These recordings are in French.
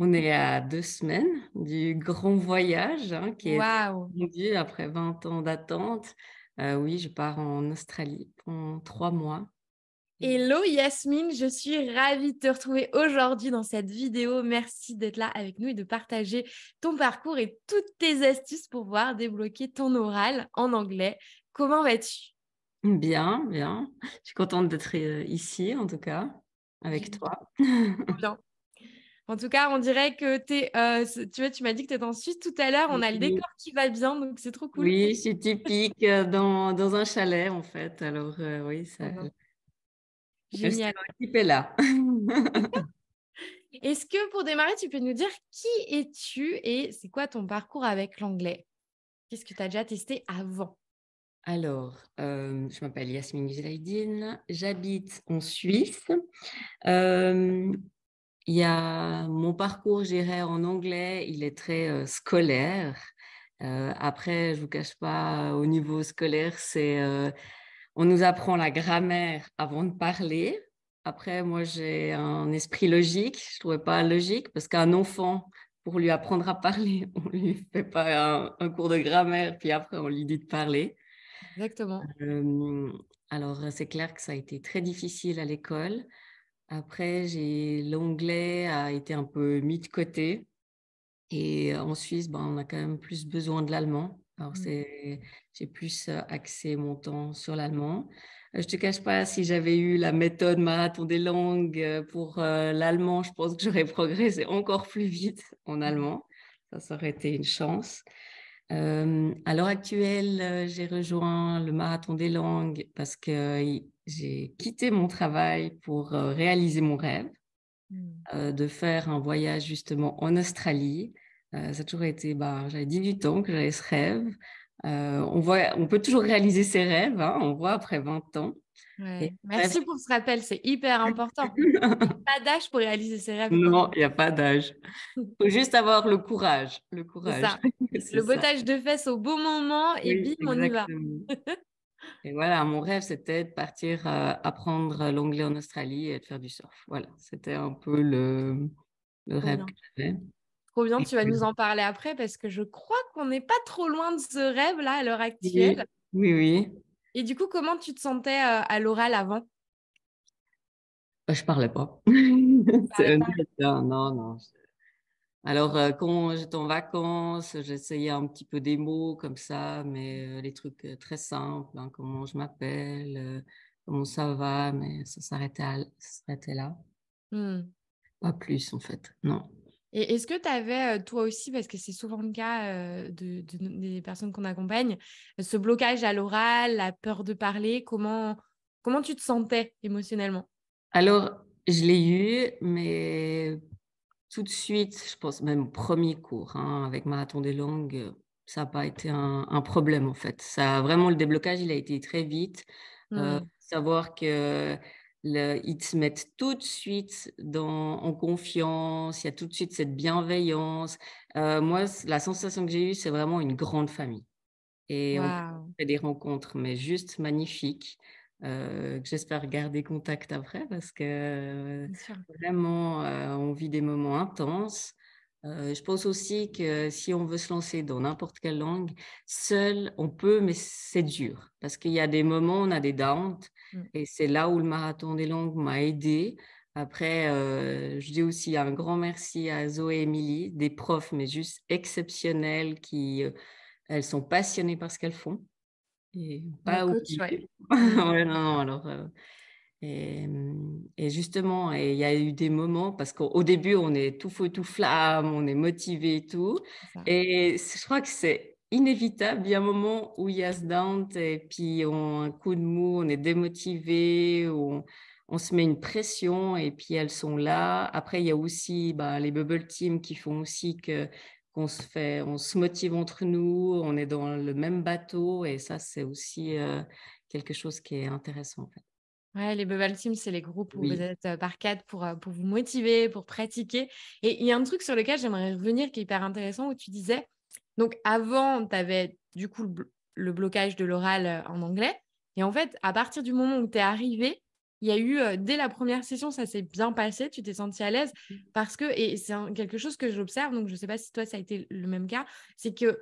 On est à deux semaines du grand voyage hein, qui est wow. après 20 ans d'attente. Euh, oui, je pars en Australie pendant trois mois. Hello Yasmine, je suis ravie de te retrouver aujourd'hui dans cette vidéo. Merci d'être là avec nous et de partager ton parcours et toutes tes astuces pour voir débloquer ton oral en anglais. Comment vas-tu Bien, bien. Je suis contente d'être euh, ici en tout cas avec toi. En tout cas, on dirait que euh, tu vois, tu m'as dit que tu étais en Suisse tout à l'heure. On a le décor qui va bien, donc c'est trop cool. Oui, c'est typique euh, dans, dans, un chalet en fait. Alors euh, oui, ça. Ah Génial. est là. Est-ce que pour démarrer, tu peux nous dire qui es-tu et c'est quoi ton parcours avec l'anglais Qu'est-ce que tu as déjà testé avant alors, je m'appelle Yasmine Zaidine. j'habite en Suisse. Il y a mon parcours, j'irai en anglais, il est très scolaire. après, je ne vous cache pas, au niveau scolaire, c'est on nous apprend la grammaire avant de parler. Après, moi, j'ai un esprit logique. Je trouvais pas logique parce qu'un enfant, pour lui apprendre à parler, on lui fait pas un, un cours de grammaire, puis après, on lui dit de parler. Exactement. alors, c'est clair que ça a été très difficile à l'école. Après, j'ai l'anglais a été un peu mis de côté. Et euh, en Suisse, ben, on a quand même plus besoin de l'allemand. Alors, mmh. c'est, j'ai plus euh, axé mon temps sur l'allemand. Euh, je ne te cache pas, si j'avais eu la méthode marathon des langues pour l'allemand, je pense que j'aurais progressé encore plus vite en mmh. allemand. Ça, ça aurait été une chance. à l'heure actuelle, j'ai rejoint le marathon des langues parce que j'ai quitté mon travail pour euh, réaliser mon rêve mmh. euh, de faire un voyage justement en Australie. Euh, ça a toujours été, bah, j'avais 18 ans que j'avais ce rêve. on, voit, on peut toujours réaliser ses rêves, hein, on voit après 20 ans. Merci pour ce rappel, c'est hyper important. il a pas d'âge pour réaliser ses rêves. Non, il n'y a pas d'âge. Il faut juste avoir le courage. Le courage. le bottage de fesses au bon moment et bim, on y va. Et voilà, mon rêve, c'était de partir euh, apprendre euh, l'anglais en Australie et de faire du surf. Voilà, c'était un peu le, rêve que j'avais. Trop bien, tu vas nous en parler après parce que je crois qu'on n'est pas trop loin de ce rêve-là à l'heure actuelle. Oui, oui, Et du coup, comment tu te sentais euh, à l'oral avant Je bah, parlais Je parlais pas. Non, non, alors, euh, quand j'étais en vacances, j'essayais un petit peu des mots comme ça, mais euh, les trucs euh, très simples, hein, comment je m'appelle, comment ça va, mais ça s'arrêtait là. Hmm. Pas plus, en fait, non. Et est-ce que tu avais, toi aussi, parce que c'est souvent le cas des personnes qu'on accompagne, ce blocage à l'oral, la peur de parler, comment, comment tu te sentais émotionnellement Alors, je l'ai eu, mais tout de suite, je pense même au premier cours, hein, avec Marathon des langues, euh, ça n'a pas été un, problème en fait. Ça, vraiment, le déblocage, il a été très vite. Euh, mmh. savoir que le, ils se mettent tout de suite dans, en confiance, il y a tout de suite cette bienveillance. Euh, moi, la sensation que j'ai eue, c'est vraiment une grande famille. Et on fait des rencontres, mais juste magnifiques. Euh, j'espère garder contact après parce que euh, vraiment, euh, on vit des moments intenses. je pense aussi que si on veut se lancer dans n'importe quelle langue, seul, on peut, mais c'est dur. Parce qu'il y a des moments, on a des downs. Mm. Et c'est là où le marathon des langues m'a aidé. Après, je dis aussi un grand merci à Zoé et Émilie, des profs, mais juste exceptionnels qui, elles sont passionnées par ce qu'elles font et bah, pas ouais. non, alors euh, et, et, justement il y a eu des moments parce qu'au début on est tout feu tout flamme on est motivé et tout et je crois que c'est inévitable il y a un moment où il y a ce down et puis on un coup de mou on est démotivé on, on se met une pression et puis elles sont là. Après, il y a aussi bah, les bubble team qui font aussi que qu'on se fait, on se motive entre nous, on est dans le même bateau et ça c'est aussi euh, quelque chose qui est intéressant en fait. Ouais, les Bubble Teams, c'est les groupes où vous êtes euh, par quatre pour, euh, pour vous motiver, pour pratiquer. Et il y a un truc sur lequel j'aimerais revenir qui est hyper intéressant où tu disais, donc avant, tu avais du coup le, blocage de l'oral en anglais. Et en fait, à partir du moment où tu es arrivé, il y a eu, dès la première session, ça s'est bien passé, tu t'es senti à l'aise mmh. parce que, et c'est quelque chose que j'observe, donc je ne sais pas si toi, ça a été le même cas, c'est que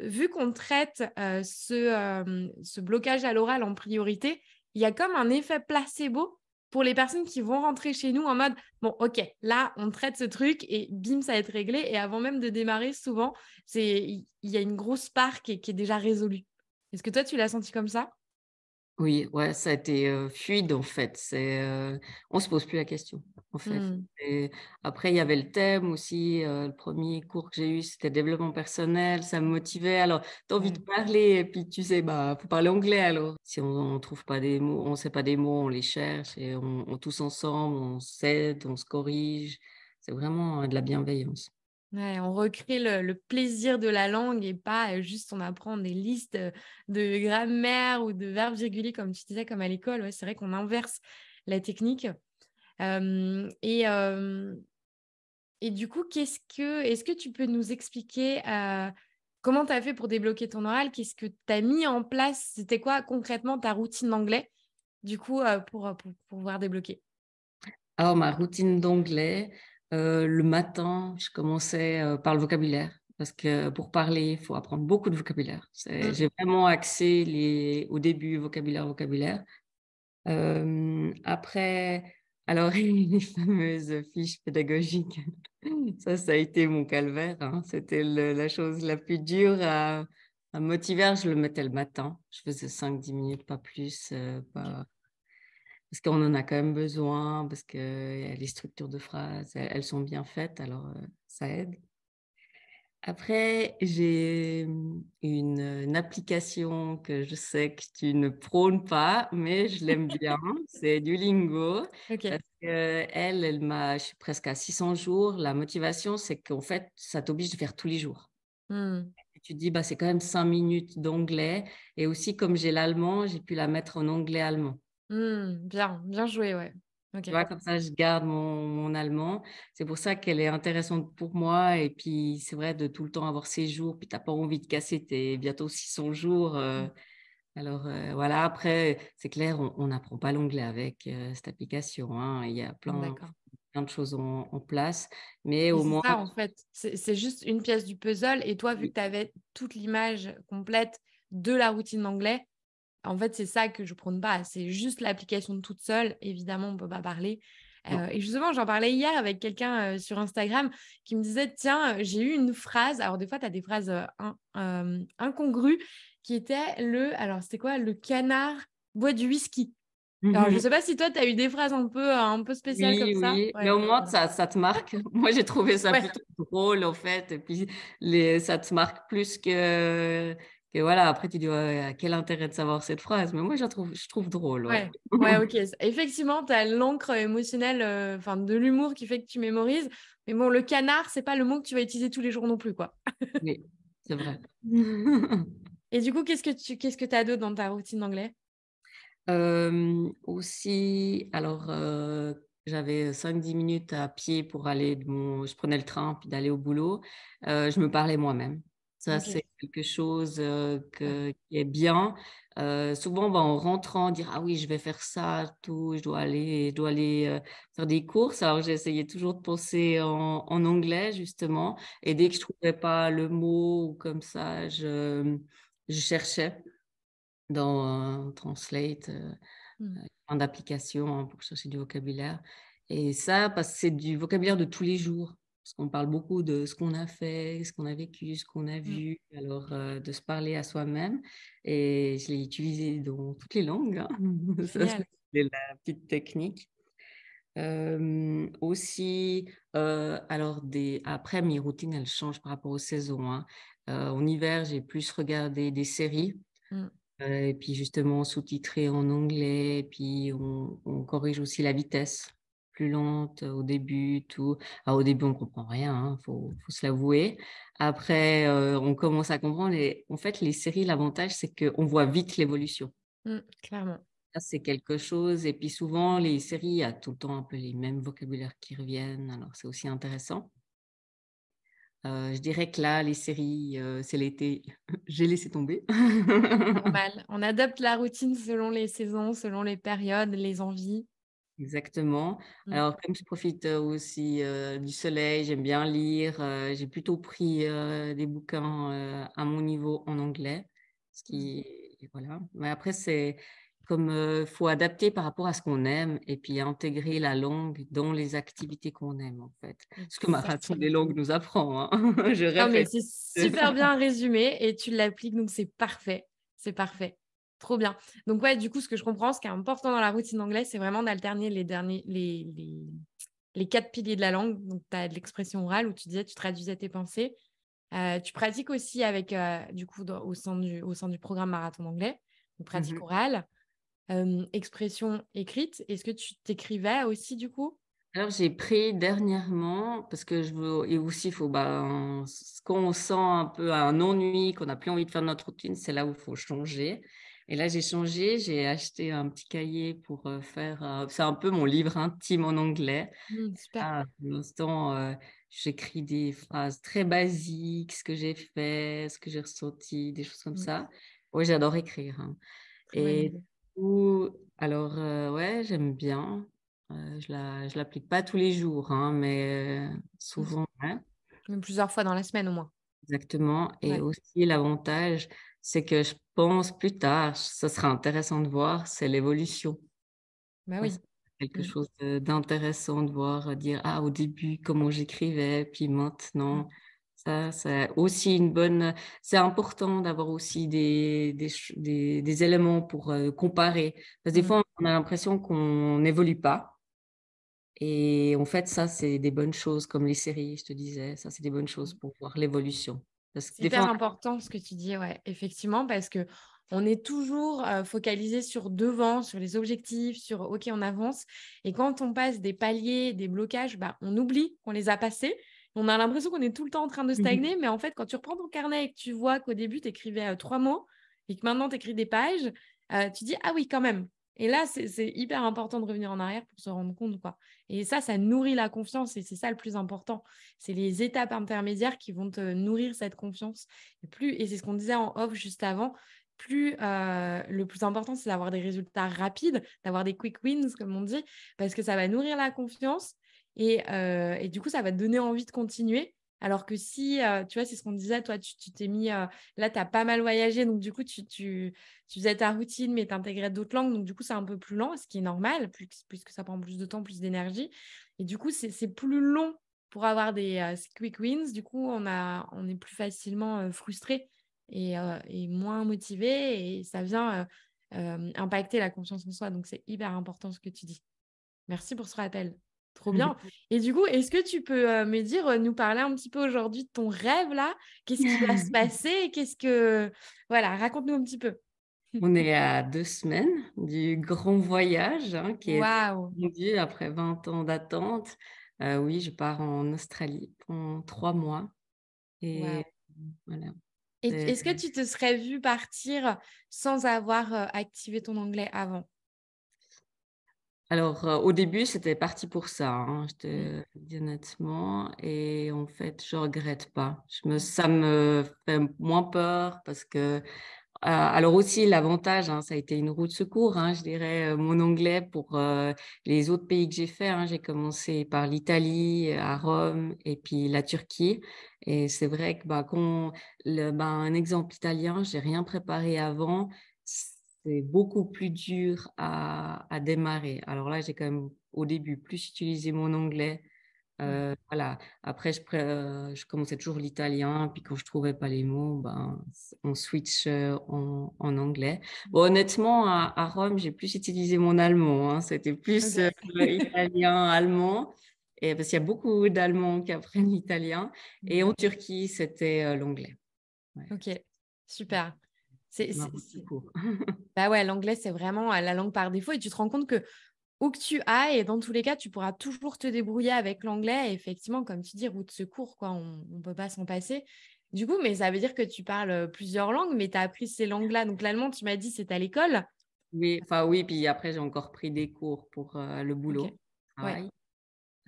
vu qu'on traite ce, blocage à l'oral en priorité, il y a comme un effet placebo pour les personnes qui vont rentrer chez nous en mode, bon, ok, là, on traite ce truc et bim, ça va être réglé. Et avant même de démarrer, souvent, il y a une grosse part qui est déjà résolue. Est-ce que toi, tu l'as senti comme ça oui, ouais, ça a été fluide en fait. C'est, on se pose plus la question en fait. Mmh. après, il y avait le thème aussi. le premier cours que j'ai eu, c'était développement personnel. Ça me motivait. Alors, tu as envie de mmh. parler et puis tu sais, bah, faut parler anglais alors. Si on, ne trouve pas des mots, on sait pas des mots, on les cherche et on, on tous ensemble, on s'aide, on se corrige. C'est vraiment de la bienveillance on recrée le, plaisir de la langue et pas euh, juste on apprend des listes euh, de grammaire ou de verbes réguliers comme tu disais, comme à l'école. c'est vrai qu'on inverse la technique. et, du coup, qu'est-ce que, est-ce que tu peux nous expliquer euh, comment tu as fait pour débloquer ton oral Qu'est-ce que tu as mis en place C'était quoi concrètement ta routine d'anglais du coup pour, pour pouvoir débloquer alors, ma routine d'anglais, euh, le matin, je commençais euh, par le vocabulaire, parce que pour parler, il faut apprendre beaucoup de vocabulaire. Mmh. J'ai vraiment axé les, au début vocabulaire, vocabulaire. Euh, après, alors les fameuses fiches pédagogiques, ça, ça a été mon calvaire. Hein. C'était la chose la plus dure à, à motiver. Je le mettais le matin. Je faisais 5-10 minutes, pas plus. Pas parce qu'on en a quand même besoin, parce que les structures de phrases, elles, sont bien faites, alors euh, ça aide. Après, j'ai hum, une, application que je sais que tu ne prônes pas, mais je l'aime bien. C'est Duolingo. Okay. elle, elle m'a, je suis presque à 600 jours. La motivation, c'est qu'en fait, ça t'oblige de faire tous les jours. Mmh. Tu dis, bah, c'est quand même 5 minutes d'anglais. Et aussi, comme j'ai l'allemand, j'ai pu la mettre en anglais allemand. Mmh, bien, bien joué, ouais. comme ça, je garde mon, mon allemand. C'est pour ça qu'elle est intéressante pour moi. Et puis, c'est vrai, de tout le temps avoir ses jours, puis tu n'as pas envie de casser tes bientôt 600 jours. Euh. Mmh. Alors, euh, voilà, après, c'est clair, on n'apprend pas l'anglais avec euh, cette application. Hein. Il y a plein, plein de choses en, en place. Mais, au moins. en fait. C'est juste une pièce du puzzle. Et toi, vu que tu avais toute l'image complète de la routine d'anglais, en fait, c'est ça que je prône pas. C'est juste l'application toute seule. Évidemment, on peut pas parler. Euh, et justement, j'en parlais hier avec quelqu'un euh, sur Instagram qui me disait Tiens, euh, j'ai eu une phrase. Alors, des fois, tu as des phrases incongrues qui était le. Alors, c'était quoi Le canard boit du whisky. Alors, je ne mhm. sais pas si toi, tu as eu des phrases un peu, un peu spéciales comme ça. Oui, mais au moins, ça, ça te marque. Moi, j'ai trouvé ça plutôt drôle, en fait. Et puis, ça te marque plus que et voilà, après tu dis à quel intérêt de savoir cette phrase, mais moi je trouve, je trouve drôle. Ouais, ok. Effectivement, tu as l'encre euh, émotionnelle, euh, enfin de l'humour qui fait que tu mémorises. Mais bon, le canard, c'est pas le mot que tu vas utiliser tous les jours non plus, quoi. oui, c'est vrai. Et du coup, qu'est-ce que tu qu'est-ce que as d'autre dans ta routine d'anglais Aussi, alors euh, j'avais 5-10 minutes à pied pour aller de mon. Je prenais le train puis d'aller au boulot. je me parlais moi-même. Ça, c'est quelque chose que, qui est bien. souvent, ben, en rentrant, dire Ah oui, je vais faire ça, tout, je dois aller, dois aller faire des courses. Alors, j'essayais toujours de penser en, anglais, justement. Et dès que je ne trouvais pas le mot ou comme ça, je, cherchais dans Translate, dans mmh. plein d'applications hein, pour chercher du vocabulaire. Et ça, parce c'est du vocabulaire de tous les jours parce qu'on parle beaucoup de ce qu'on a fait, ce qu'on a vécu, ce qu'on a mmh. vu, alors euh, de se parler à soi-même. Et je l'ai utilisé dans toutes les langues, hein. c'est la petite technique. aussi, euh, alors des, après mes routines, elles changent par rapport aux saisons. Hein. Euh, en hiver, j'ai plus regardé des séries. Mmh. Et puis justement sous-titré en anglais, et puis on corrige aussi la vitesse lente au début, tout. au début, on comprend rien, hein, faut, faut, se l'avouer. Après, euh, on commence à comprendre. Et en fait, les séries, l'avantage, c'est qu'on voit vite l'évolution. Mmh, clairement. C'est quelque chose. Et puis souvent, les séries, il y a tout le temps un peu les mêmes vocabulaires qui reviennent. Alors, c'est aussi intéressant. Euh, je dirais que là, les séries, euh, c'est l'été, j'ai laissé tomber. Normal. On adopte la routine selon les saisons, selon les périodes, les envies. Exactement. Mmh. Alors, comme je profite aussi du soleil, j'aime bien lire. j'ai plutôt pris des bouquins à mon niveau en anglais. Ce mmh. qui, voilà. Mais après, c'est comme faut adapter par rapport à ce qu'on aime et puis intégrer la langue dans les activités qu'on aime, en fait. Ce que ma façon des langues nous apprend. Hein. je c'est super bien résumé et tu l'appliques, donc c'est parfait. C'est parfait. Trop bien. Donc, ouais, du coup, ce que je comprends, ce qui est important dans la routine anglaise, c'est vraiment d'alterner les derniers, les, les, quatre piliers de la langue. Donc, tu as l'expression orale où tu disais, tu traduisais tes pensées. Euh, tu pratiques aussi avec, euh, du coup, au, sein du, au sein du programme marathon anglais, donc pratique mhm. orale, euh, expression écrite. Est-ce que tu t'écrivais aussi, du coup alors j'ai pris dernièrement parce que je veux et aussi il faut bah quand on sent un peu un ennui qu'on n'a plus envie de faire notre routine c'est là où il faut changer et là, j'ai changé, j'ai acheté un petit cahier pour euh, faire. Euh, c'est un peu mon livre intime en anglais. Mmh, super. Ah, pour l'instant, euh, j'écris des phrases très basiques, ce que j'ai fait, ce que j'ai ressenti, des choses comme mmh. ça. Oui, j'adore écrire. Hein. Et alors, ouais, j'aime bien. je ne l'applique pas tous les jours, hein, mais mmh. souvent. Plusieurs fois dans la semaine au moins. Exactement. Et aussi, l'avantage, c'est que je pense plus tard, ça sera intéressant de voir, c'est l'évolution. Ben oui. Quelque mmh. chose d'intéressant de voir, euh, dire ah au début comment j'écrivais, puis maintenant. Mmh. Ça, c'est aussi une bonne. C'est important d'avoir aussi des, des, éléments pour euh, comparer. Parce que des mmh. fois, on a l'impression qu'on n'évolue pas. Et en fait, ça, c'est des bonnes choses, comme les séries, je te disais. Ça, c'est des bonnes choses pour voir l'évolution. C'est hyper important ce que tu dis, ouais, effectivement, parce que on est toujours focalisé sur devant, sur les objectifs, sur OK, on avance. Et quand on passe des paliers, des blocages, bah, on oublie qu'on les a passés. On a l'impression qu'on est tout le temps en train de mmh stagner, mais en fait, quand tu reprends ton carnet et que tu vois qu'au début, tu écrivais trois mots et que maintenant, tu écris des pages, tu dis Ah oui, quand même, et là, c'est hyper important de revenir en arrière pour se rendre compte. Quoi. Et ça, ça nourrit la confiance et c'est ça le plus important. C'est les étapes intermédiaires qui vont te nourrir cette confiance. Et, plus, et c'est ce qu'on disait en off juste avant. Plus euh, le plus important, c'est d'avoir des résultats rapides, d'avoir des quick wins, comme on dit, parce que ça va nourrir la confiance et, euh, et, du coup, ça va te donner envie de continuer. Alors que si, euh, tu vois, c'est ce qu'on disait, toi, tu t'es mis, euh, là, tu as pas mal voyagé, donc du coup, tu, faisais ta routine, mais tu intégrais d'autres langues, donc du coup, c'est un peu plus lent, ce qui est normal, puisque ça prend plus de temps, plus d'énergie. Et du coup, c'est plus long pour avoir des euh, quick wins. Du coup, on, est plus facilement frustré et, et, moins motivé, et ça vient impacter la confiance en soi. Donc, c'est hyper important ce que tu dis. Merci pour ce rappel. Trop bien. Et du coup, est-ce que tu peux euh, me dire, euh, nous parler un petit peu aujourd'hui de ton rêve là Qu'est-ce qui va se passer Qu'est-ce que. Voilà, raconte-nous un petit peu. On est à deux semaines du grand voyage hein, qui est wow. après 20 ans d'attente. Euh, oui, je pars en Australie pendant trois mois. Et voilà. Est-ce que tu te serais vu partir sans avoir activé ton anglais avant alors, euh, au début, c'était parti pour ça, hein, je mmh. te dis honnêtement. Et en fait, je regrette pas. Je me, ça me fait moins peur parce que. Euh, alors aussi, l'avantage, hein, ça a été une route secours, hein, je dirais, euh, mon anglais pour les autres pays que j'ai fait. j'ai commencé par l'Italie, à Rome et puis la Turquie. Et c'est vrai que bah, bah, un exemple italien, j'ai rien préparé avant c'est beaucoup plus dur à, démarrer. Alors là, j'ai quand même au début plus utilisé mon anglais. Euh, mmh. voilà. Après, euh, je, commençais toujours l'italien, puis quand je trouvais pas les mots, ben, on switch euh, en, anglais. Mmh. honnêtement, à, Rome, j'ai plus utilisé mon allemand. Hein. C'était plus italien, allemand. Et, parce qu'il y a beaucoup d'Allemands qui apprennent l'italien. Et en mmh. Turquie, c'était l'anglais. Ok, super. C'est, bah ouais, l'anglais, c'est vraiment la langue par défaut. Et tu te rends compte que où que tu ailles, dans tous les cas, tu pourras toujours te débrouiller avec l'anglais. effectivement, comme tu dis, route de secours, quoi, on ne peut pas s'en passer. Du coup, mais ça veut dire que tu parles euh, plusieurs langues, mais tu as appris ces langues-là. Donc l'allemand, tu m'as dit, c'est à l'école. Oui, enfin oui, puis après, j'ai encore pris des cours pour euh, le boulot.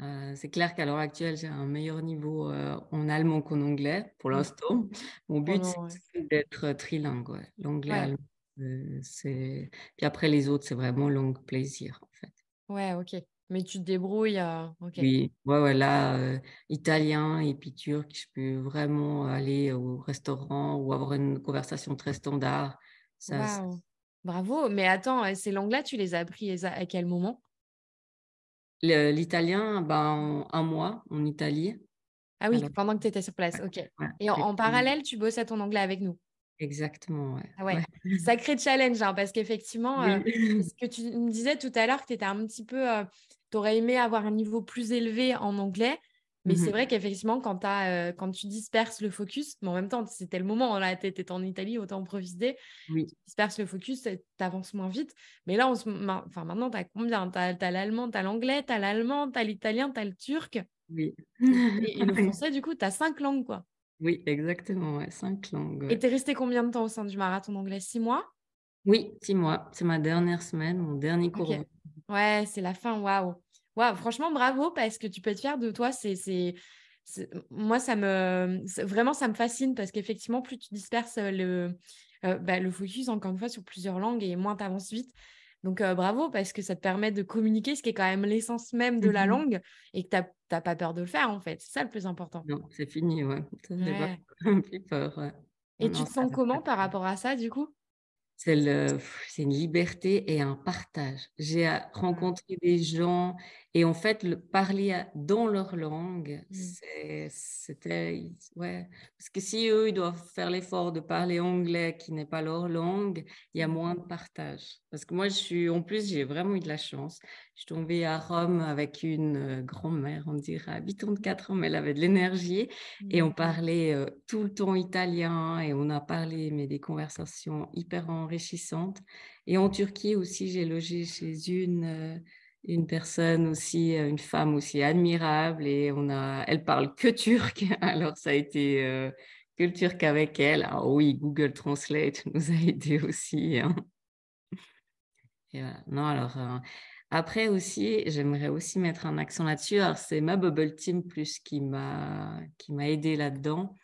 Euh, c'est clair qu'à l'heure actuelle, j'ai un meilleur niveau euh, en allemand qu'en anglais pour mmh. l'instant. Mon oh but, c'est d'être euh, trilingue. L'anglais, c'est. Puis après, les autres, c'est vraiment langue plaisir, en fait. Ouais, ok. Mais tu te débrouilles. Oui, ouais, là, italien et puis turc, je peux vraiment aller au restaurant ou avoir une conversation très standard. Bravo. Mais attends, ces langues-là, tu les as apprises à quel moment l'italien ben, un mois en Italie. Ah oui, pendant que tu étais sur place, ok. et en, parallèle, tu bossais ton anglais avec nous. Exactement, ouais. Ah Sacré challenge, hein, parce qu'effectivement, euh, ce que tu me disais tout à l'heure, que tu étais un petit peu. Euh, tu aurais aimé avoir un niveau plus élevé en anglais. Mais mmh c'est vrai qu'effectivement, euh, quand, tu disperses le focus, mais en même temps, c'était le moment, là, tu étais en Italie, autant temps Oui. Tu disperses le focus, tu avances moins vite. Mais là, on enfin, maintenant, tu as combien Tu as, l'allemand, tu l'anglais, tu as l'allemand, tu as l'italien, tu as le turc. Oui. et, le français, du coup, tu as cinq langues, quoi. Oui, exactement, cinq langues. Et tu es resté combien de temps au sein du marathon anglais Six mois Oui, six mois. C'est ma dernière semaine, mon dernier cours. Ouais, c'est la fin, waouh franchement, bravo parce que tu peux te faire de toi. C'est, moi, ça me vraiment, ça me fascine parce qu'effectivement, plus tu disperses euh, le, euh, bah, le focus encore une fois sur plusieurs langues et moins tu avances vite. Donc euh, bravo parce que ça te permet de communiquer ce qui est quand même l'essence même de la mmh langue et que tu n'as pas peur de le faire en fait. C'est ça le plus important. Non, c'est fini, ouais. plus peur. Et tu te sens comment par rapport à ça du coup c'est une liberté et un partage. J'ai mmh. rencontré des gens et en fait, le parler dans leur langue, mmh. c'était... Ouais. Parce que si eux, ils doivent faire l'effort de parler anglais qui n'est pas leur langue, il y a moins de partage. Parce que moi, je suis... En plus, j'ai vraiment eu de la chance. Je suis tombée à Rome avec une euh, grand-mère, on dirait, à 84 ans, mais elle avait de l'énergie. Et mmh. on parlait euh, tout le temps italien et on a parlé, mais des conversations hyper enrichissantes. Et en Turquie aussi, j'ai logé chez une... Euh, une personne aussi, euh, une femme aussi admirable et on a, elle parle que turc, alors ça a été que euh, le turc avec elle. Ah oui, Google Translate nous a aidé aussi. Hein. Non, alors euh, après aussi, j'aimerais aussi mettre un accent là-dessus. c'est ma bubble team plus qui m'a qui m'a aidé là-dedans.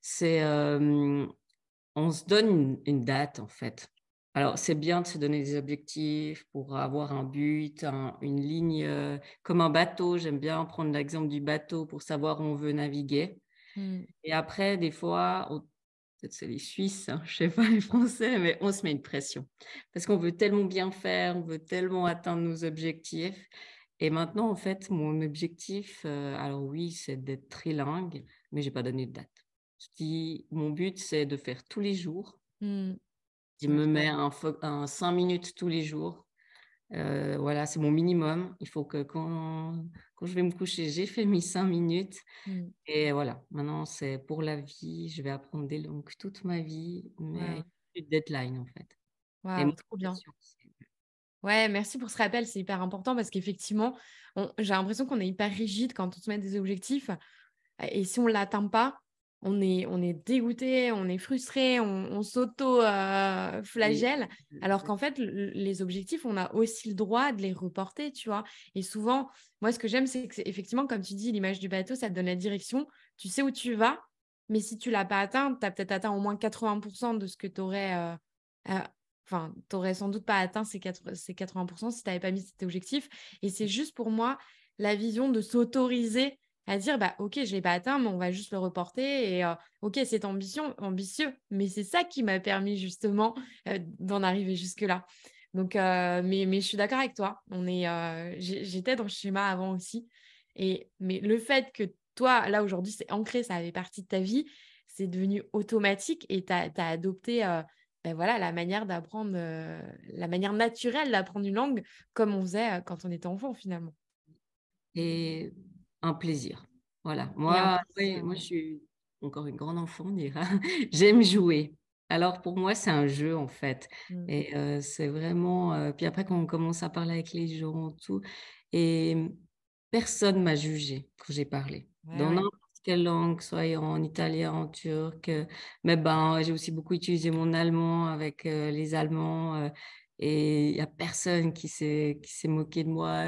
C'est on se donne une date en fait alors, c'est bien de se donner des objectifs pour avoir un but, une ligne euh, comme un bateau. J'aime bien prendre l'exemple du bateau pour savoir où on veut naviguer. Mmh. Et après, des fois, peut-être c'est les Suisses, hein, je ne sais pas les Français, mais on se met une pression parce qu'on veut tellement bien faire, on veut tellement atteindre nos objectifs. Et maintenant, en fait, mon objectif, euh, alors oui, c'est d'être trilingue, mais je n'ai pas donné de date. Je dis, mon but, c'est de faire tous les jours. Mmh. Je me mets un, 5 minutes tous les jours. Euh, voilà, c'est mon minimum. Il faut que quand, quand je vais me coucher, j'ai fait mes cinq minutes. Mm. Et voilà, maintenant, c'est pour la vie. Je vais apprendre des langues toute ma vie, mais deadline en fait. Wow, trop bien. Ouais, merci pour ce rappel. C'est hyper important parce qu'effectivement, j'ai l'impression qu'on est hyper rigide quand on se met des objectifs. Et si on ne l'atteint pas, on est, on est dégoûté, on est frustré, on, s'auto-flagelle. Mmh. alors mmh. qu'en fait, les objectifs, on a aussi le droit de les reporter, tu vois. Et souvent, moi, ce que j'aime, c'est que effectivement, comme tu dis, l'image du bateau, ça te donne la direction. Tu sais où tu vas, mais si tu l'as pas atteint, tu as peut-être atteint au moins 80% de ce que tu aurais. Euh, euh, enfin, tu n'aurais sans doute pas atteint ces 80%, ces 80 si tu n'avais pas mis cet objectif. Et c'est mmh. juste pour moi la vision de s'autoriser à dire bah ok je l'ai pas atteint mais on va juste le reporter et euh, ok c'est ambition ambitieux mais c'est ça qui m'a permis justement euh, d'en arriver jusque là donc euh, mais, mais je suis d'accord avec toi on est j'étais dans le schéma avant aussi et mais le fait que toi là aujourd'hui c'est ancré ça avait partie de ta vie c'est devenu automatique et tu as, adopté ben voilà la manière d'apprendre la manière naturelle d'apprendre une langue comme on faisait quand on était enfant finalement et un plaisir. Voilà. Moi, moi, je suis encore une grande enfant, on dira. J'aime jouer. Alors pour moi, c'est un jeu en fait. Mm. Et euh, c'est vraiment. Euh, puis après, quand on commence à parler avec les gens, tout. Et personne m'a jugé quand j'ai parlé. Dans n'importe quelle langue, soit en italien, en turc. Euh, mais ben, j'ai aussi beaucoup utilisé mon allemand avec les Allemands et il n'y a personne qui s'est moqué de moi.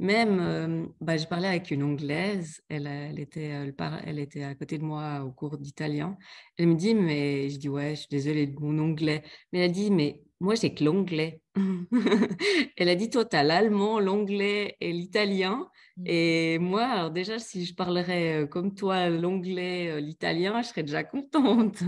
même, euh, bah, je parlais avec une Anglaise, elle, elle, était, euh, elle, était à côté de moi au cours d'italien. Elle me dit, mais je dis, ouais, je suis désolée de mon anglais. Mais elle a dit, mais moi, j'ai que l'anglais. elle a dit, toi, tu as l'allemand, l'anglais et l'italien. Mmh. Et moi, déjà, si je parlerais euh, comme toi l'anglais, l'italien, je serais déjà contente.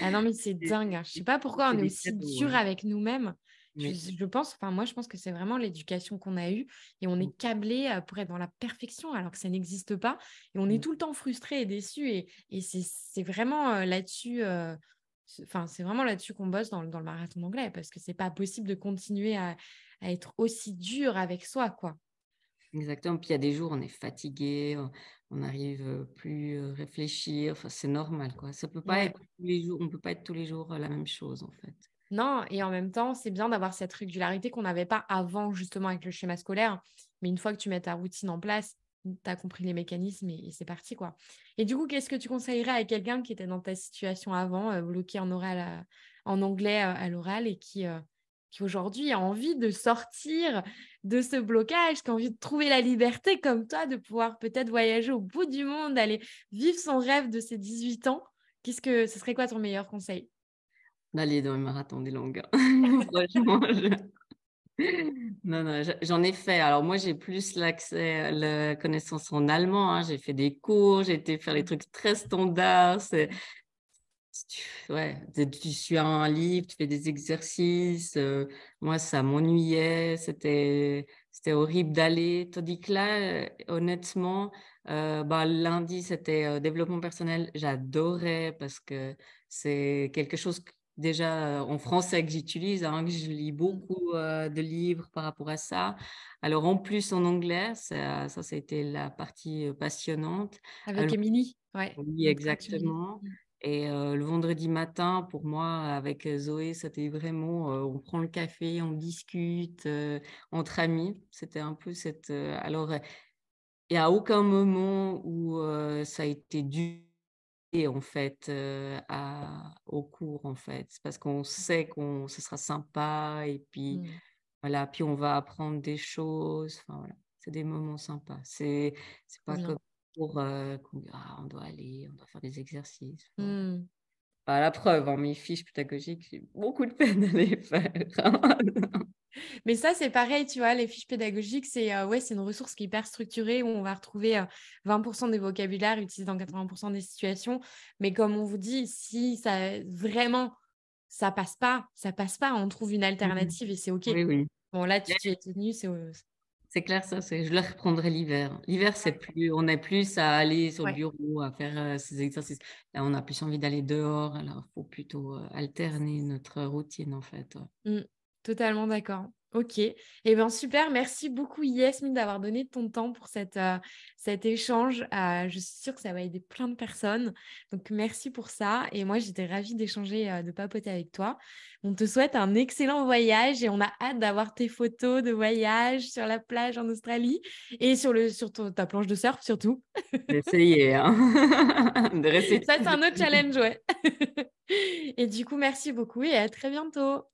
ah non, mais c'est dingue. Hein. Je ne sais pas pourquoi on est, est dur hein. avec nous-mêmes. Je, pense, enfin moi je pense que c'est vraiment l'éducation qu'on a eue et on est mmh. câblé pour être dans la perfection alors que ça n'existe pas et on est mmh. tout le temps frustré et déçu et, c'est vraiment là-dessus. c'est vraiment là-dessus qu'on bosse dans le, marathon anglais parce que c'est pas possible de continuer à, être aussi dur avec soi, quoi. Exactement. Puis il y a des jours, on est fatigué, on n'arrive plus à réfléchir. Enfin, c'est normal, quoi. Ça peut pas être les jours. On peut pas être tous les jours la même chose, en fait. Non, et en même temps, c'est bien d'avoir cette régularité qu'on n'avait pas avant, justement, avec le schéma scolaire. Mais une fois que tu mets ta routine en place, tu as compris les mécanismes et, c'est parti, quoi. Et du coup, qu'est-ce que tu conseillerais à quelqu'un qui était dans ta situation avant, euh, bloqué en, oral euh, en anglais euh, à, l'oral et qui, qui aujourd'hui a envie de sortir de ce blocage, qui a envie de trouver la liberté comme toi, de pouvoir peut-être voyager au bout du monde, aller vivre son rêve de ses 18 ans Qu'est-ce que ce serait quoi ton meilleur conseil d'aller dans le marathon des longues. Hein. Non, non, j'en ai fait. Alors moi, j'ai plus l'accès, la connaissance en allemand. Hein. J'ai fait des cours, j'ai été faire les trucs très standards. Ouais, tu suis un livre, tu fais des exercices. Euh, moi, ça m'ennuyait, c'était, c'était horrible d'aller. Tandis que là, euh, honnêtement, euh, bah, lundi, c'était développement personnel. J'adorais parce que c'est quelque chose déjà en français que j'utilise, hein, que je lis mmh. beaucoup euh, de livres par rapport à ça. Alors en plus en anglais, ça, ça, a été la partie passionnante. Avec Émilie, oui, exactement. Mmh. Et le vendredi matin, pour moi, avec Zoé, c'était vraiment, on prend le café, on discute entre amis. C'était un peu cette... alors, il n'y a aucun moment où ça a été dur en fait à, au cours en fait parce qu'on sait qu'on ce sera sympa et puis mmh. voilà puis on va apprendre des choses enfin voilà c'est des moments sympas c'est c'est pas comme pour qu'on «Ah, on, doit aller on doit faire des exercices mmh. la preuve en hein, mes fiches pédagogiques j'ai beaucoup de peine à les faire Mais ça, c'est pareil, tu vois, les fiches pédagogiques, c'est euh, ouais, une ressource qui est hyper structurée où on va retrouver 20% euh, des vocabulaires utilisés dans 80% des situations. Mais comme on vous dit, si ça vraiment ça passe pas, ça passe pas, on trouve une mmh alternative et c'est ok. Bon là, tu, es tenu, c'est c'est clair, ça. Je le reprendrai l'hiver. L'hiver, c'est plus, on a plus à aller sur le bureau, à faire euh, ces exercices. Là, on a plus envie d'aller dehors. Alors, il faut plutôt alterner notre routine, en fait. Mmh. Totalement d'accord. Ok. Eh bien, super. Merci beaucoup, Yasmine, d'avoir donné ton temps pour cette, euh, cet échange. Euh, je suis sûre que ça va aider plein de personnes. Donc, merci pour ça. Et moi, j'étais ravie d'échanger, euh, de papoter avec toi. On te souhaite un excellent voyage et on a hâte d'avoir tes photos de voyage sur la plage en Australie et sur, le, ta planche de surf, surtout. D'essayer. Hein Ça, c'est un autre challenge, ouais. et du coup, merci beaucoup et à très bientôt.